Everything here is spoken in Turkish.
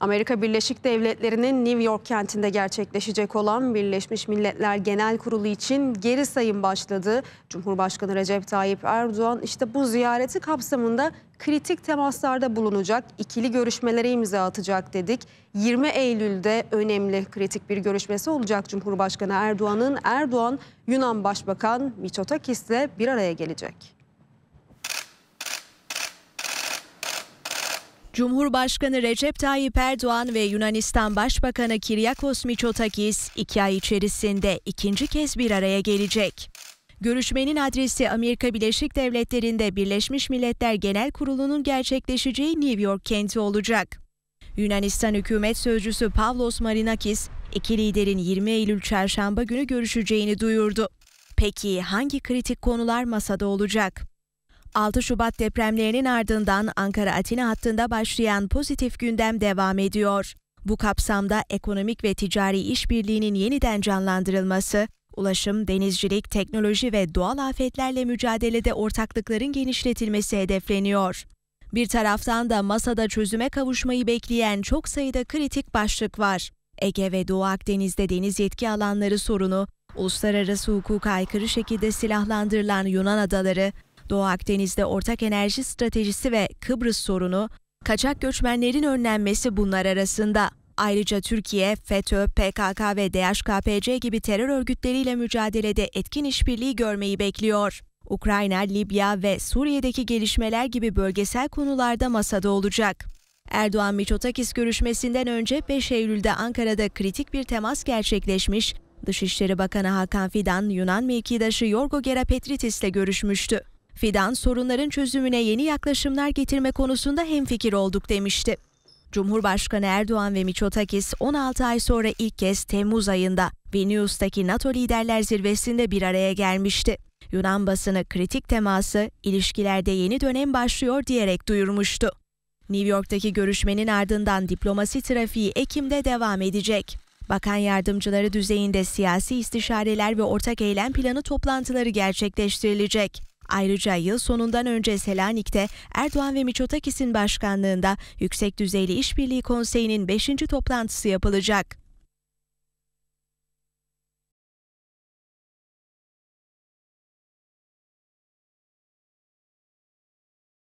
Amerika Birleşik Devletleri'nin New York kentinde gerçekleşecek olan Birleşmiş Milletler Genel Kurulu için geri sayım başladı. Cumhurbaşkanı Recep Tayyip Erdoğan işte bu ziyareti kapsamında kritik temaslarda bulunacak, ikili görüşmelere imza atacak dedik. 20 Eylül'de önemli kritik bir görüşmesi olacak Cumhurbaşkanı Erdoğan'ın. Erdoğan, Yunan Başbakan Mitsotakis ile bir araya gelecek. Cumhurbaşkanı Recep Tayyip Erdoğan ve Yunanistan Başbakanı Kiryakos Mitsotakis iki ay içerisinde ikinci kez bir araya gelecek. Görüşmenin adresi Amerika Birleşik Devletleri'nde Birleşmiş Milletler Genel Kurulu'nun gerçekleşeceği New York kenti olacak. Yunanistan hükümet sözcüsü Pavlos Marinakis, iki liderin 20 Eylül çarşamba günü görüşeceğini duyurdu. Peki hangi kritik konular masada olacak? 6 Şubat depremlerinin ardından Ankara-Atina hattında başlayan pozitif gündem devam ediyor. Bu kapsamda ekonomik ve ticari işbirliğinin yeniden canlandırılması, ulaşım, denizcilik, teknoloji ve doğal afetlerle mücadelede ortaklıkların genişletilmesi hedefleniyor. Bir taraftan da masada çözüme kavuşmayı bekleyen çok sayıda kritik başlık var. Ege ve Doğu Akdeniz'de deniz yetki alanları sorunu, uluslararası hukuka aykırı şekilde silahlandırılan Yunan adaları, Doğu Akdeniz'de ortak enerji stratejisi ve Kıbrıs sorunu, kaçak göçmenlerin önlenmesi bunlar arasında. Ayrıca Türkiye, FETÖ, PKK ve DHKPC gibi terör örgütleriyle mücadelede etkin işbirliği görmeyi bekliyor. Ukrayna, Libya ve Suriye'deki gelişmeler gibi bölgesel konularda masada olacak. Erdoğan Miçotakis görüşmesinden önce 5 Eylül'de Ankara'da kritik bir temas gerçekleşmiş. Dışişleri Bakanı Hakan Fidan Yunan mevkidaşı Yorgo Gerapetritis ile görüşmüştü. Fidan sorunların çözümüne yeni yaklaşımlar getirme konusunda hemfikir olduk demişti. Cumhurbaşkanı Erdoğan ve Miçotakis 16 ay sonra ilk kez Temmuz ayında Vilnius'taki NATO Liderler Zirvesi'nde bir araya gelmişti. Yunan basını kritik teması, ilişkilerde yeni dönem başlıyor diyerek duyurmuştu. New York'taki görüşmenin ardından diplomasi trafiği Ekim'de devam edecek. Bakan yardımcıları düzeyinde siyasi istişareler ve ortak eylem planı toplantıları gerçekleştirilecek. Ayrıca yıl sonundan önce Selanik'te Erdoğan ve Miçotakis'in başkanlığında Yüksek Düzeyli İşbirliği Konseyi'nin 5. toplantısı yapılacak.